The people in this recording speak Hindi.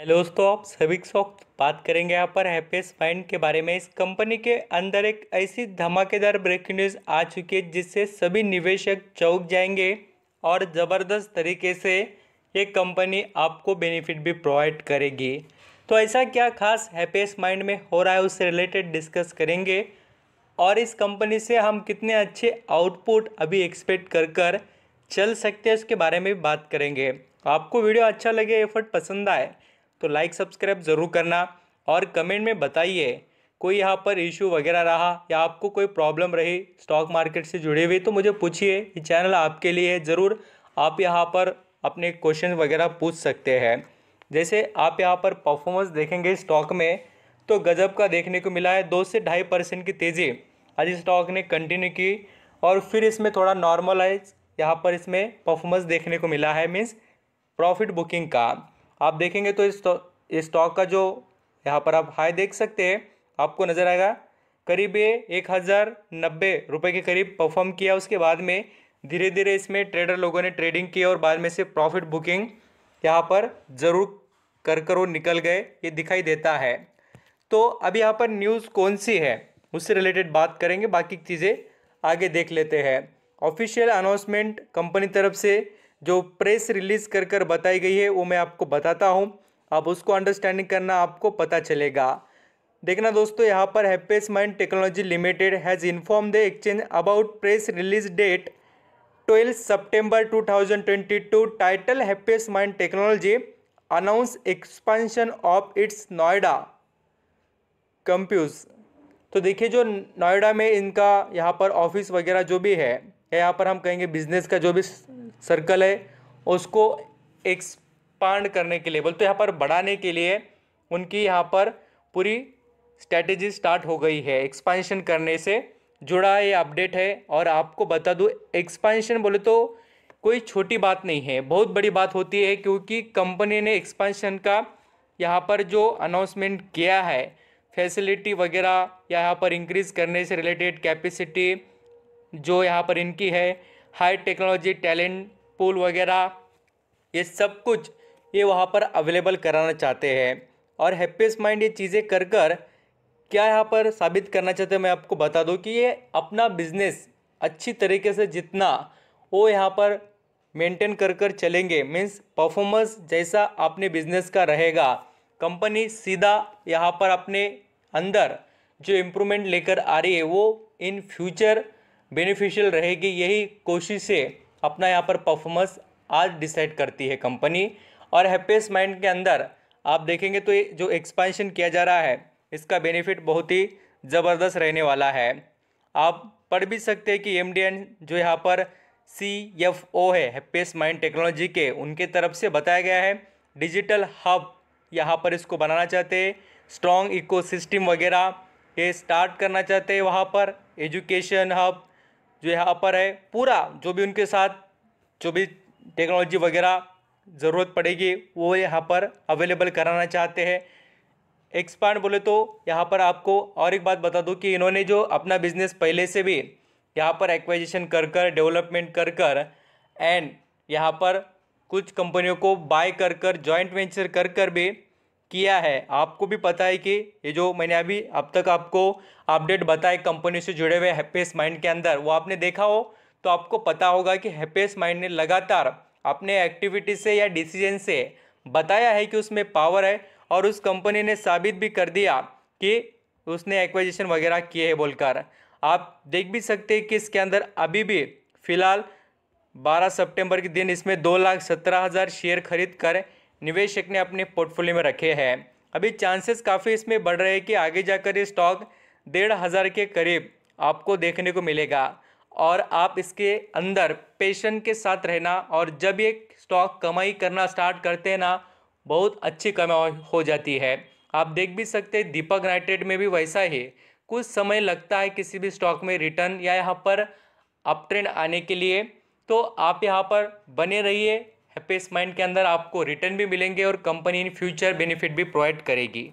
हेलो दोस्तों आप सभी वक्त बात करेंगे यहाँ पर हैप्पीस माइंड के बारे में इस कंपनी के अंदर एक ऐसी धमाकेदार ब्रेकिंग न्यूज़ आ चुकी है जिससे सभी निवेशक चौक जाएंगे और ज़बरदस्त तरीके से ये कंपनी आपको बेनिफिट भी प्रोवाइड करेगी तो ऐसा क्या खास हैप्पीस माइंड में हो रहा है उससे रिलेटेड डिस्कस करेंगे और इस कंपनी से हम कितने अच्छे आउटपुट अभी एक्सपेक्ट कर कर चल सकते हैं उसके बारे में भी बात करेंगे आपको वीडियो अच्छा लगे एफर्ट पसंद आए तो लाइक सब्सक्राइब ज़रूर करना और कमेंट में बताइए कोई यहाँ पर इशू वगैरह रहा या आपको कोई प्रॉब्लम रही स्टॉक मार्केट से जुड़ी हुई तो मुझे पूछिए ये चैनल आपके लिए है ज़रूर आप यहाँ पर अपने क्वेश्चन वगैरह पूछ सकते हैं जैसे आप यहाँ पर परफॉर्मेंस देखेंगे स्टॉक में तो गजब का देखने को मिला है दो से ढाई परसेंट की तेज़ी आज स्टॉक ने कंटिन्यू की और फिर इसमें थोड़ा नॉर्मलाइज यहाँ पर इसमें परफॉर्मेंस देखने को मिला है मीन्स प्रॉफिट बुकिंग का आप देखेंगे तो इस स्टॉक का जो यहाँ पर आप हाई देख सकते हैं आपको नज़र आएगा करीब ये एक हज़ार नब्बे रुपये के करीब परफॉर्म किया उसके बाद में धीरे धीरे इसमें ट्रेडर लोगों ने ट्रेडिंग की और बाद में से प्रॉफिट बुकिंग यहाँ पर ज़रूर कर कर वो निकल गए ये दिखाई देता है तो अब यहाँ पर न्यूज़ कौन सी है उससे रिलेटेड बात करेंगे बाकी चीज़ें आगे देख लेते हैं ऑफिशियल अनाउंसमेंट कंपनी तरफ से जो प्रेस रिलीज कर कर बताई गई है वो मैं आपको बताता हूँ अब उसको अंडरस्टैंडिंग करना आपको पता चलेगा देखना दोस्तों यहाँ पर Happiest Mind Technology Limited has inform the exchange about press release date 12 सितंबर 2022 title Happiest Mind Technology announce expansion of its Noida campus तो देखिए जो नोएडा में इनका यहाँ पर ऑफिस वगैरह जो भी है यहाँ पर हम कहेंगे बिजनेस का जो भी सर्कल है उसको एक्सपांड करने के लिए बोलते यहाँ पर बढ़ाने के लिए उनकी यहाँ पर पूरी स्ट्रैटेजी स्टार्ट हो गई है एक्सपांशन करने से जुड़ा ये अपडेट है और आपको बता दूँ एक्सपांशन बोले तो कोई छोटी बात नहीं है बहुत बड़ी बात होती है क्योंकि कंपनी ने एक्सपांशन का यहाँ पर जो अनाउंसमेंट किया है फैसिलिटी वगैरह यहाँ पर इंक्रीज़ करने से रिलेटेड कैपेसिटी जो यहाँ पर इनकी है हाई टेक्नोलॉजी टैलेंट पूल वगैरह ये सब कुछ ये वहाँ पर अवेलेबल कराना चाहते हैं और हैप्पीस्ट माइंड ये चीज़ें कर कर क्या यहाँ पर साबित करना चाहते हैं मैं आपको बता दूँ कि ये अपना बिजनेस अच्छी तरीके से जितना वो यहाँ पर मेंटेन कर कर चलेंगे मीन्स परफॉर्मेंस जैसा आपने बिजनेस का रहेगा कंपनी सीधा यहाँ पर अपने अंदर जो इम्प्रूवमेंट लेकर आ रही है वो इन फ्यूचर बेनिफिशियल रहेगी यही कोशिश से अपना यहाँ पर परफॉर्मेंस आज डिसाइड करती है कंपनी और हैप्पीस माइंड के अंदर आप देखेंगे तो जो एक्सपेंशन किया जा रहा है इसका बेनिफिट बहुत ही ज़बरदस्त रहने वाला है आप पढ़ भी सकते हैं कि एम जो यहाँ पर सी एफ ओ है माइंड टेक्नोलॉजी के उनके तरफ से बताया गया है डिजिटल हब यहाँ पर इसको बनाना चाहते हैं स्ट्रॉन्ग इकोसिस्टम वगैरह ये स्टार्ट करना चाहते हैं वहाँ पर एजुकेशन हब जो यहाँ पर है पूरा जो भी उनके साथ जो भी टेक्नोलॉजी वगैरह ज़रूरत पड़ेगी वो यहाँ पर अवेलेबल कराना चाहते हैं एक्सपांड बोले तो यहाँ पर आपको और एक बात बता दूँ कि इन्होंने जो अपना बिजनेस पहले से भी यहाँ पर एक्वाइजेशन कर कर डेवलपमेंट कर कर एंड यहाँ पर कुछ कंपनियों को बाय कर कर जॉइंट वेंचर कर कर भी किया है आपको भी पता है कि ये जो मैंने अभी अब तक आपको अपडेट बताए कंपनी से जुड़े हुए हैप्पीस माइंड के अंदर वो आपने देखा हो तो आपको पता होगा कि हैप्पीस माइंड ने लगातार अपने एक्टिविटी से या डिसीजन से बताया है कि उसमें पावर है और उस कंपनी ने साबित भी कर दिया कि उसने एक्विजिशन वगैरह किए है बोलकर आप देख भी सकते हैं कि इसके अंदर अभी भी फिलहाल 12 सितंबर के दिन इसमें दो लाख सत्रह हज़ार शेयर खरीद कर निवेशक ने अपने पोर्टफोलियो में रखे हैं अभी चांसेस काफ़ी इसमें बढ़ रहे हैं कि आगे जाकर ये स्टॉक डेढ़ हज़ार के करीब आपको देखने को मिलेगा और आप इसके अंदर पेशन के साथ रहना और जब ये स्टॉक कमाई करना स्टार्ट करते हैं ना बहुत अच्छी कमाई हो जाती है आप देख भी सकते हैं दीपक नाइट्रेट में भी वैसा ही कुछ समय लगता है किसी भी स्टॉक में रिटर्न या यहाँ पर अप ट्रेंड आने के लिए तो आप यहाँ पर बने रहिए एपेस माइंड के अंदर आपको रिटर्न भी मिलेंगे और कंपनी इन फ्यूचर बेनिफिट भी प्रोवाइड करेगी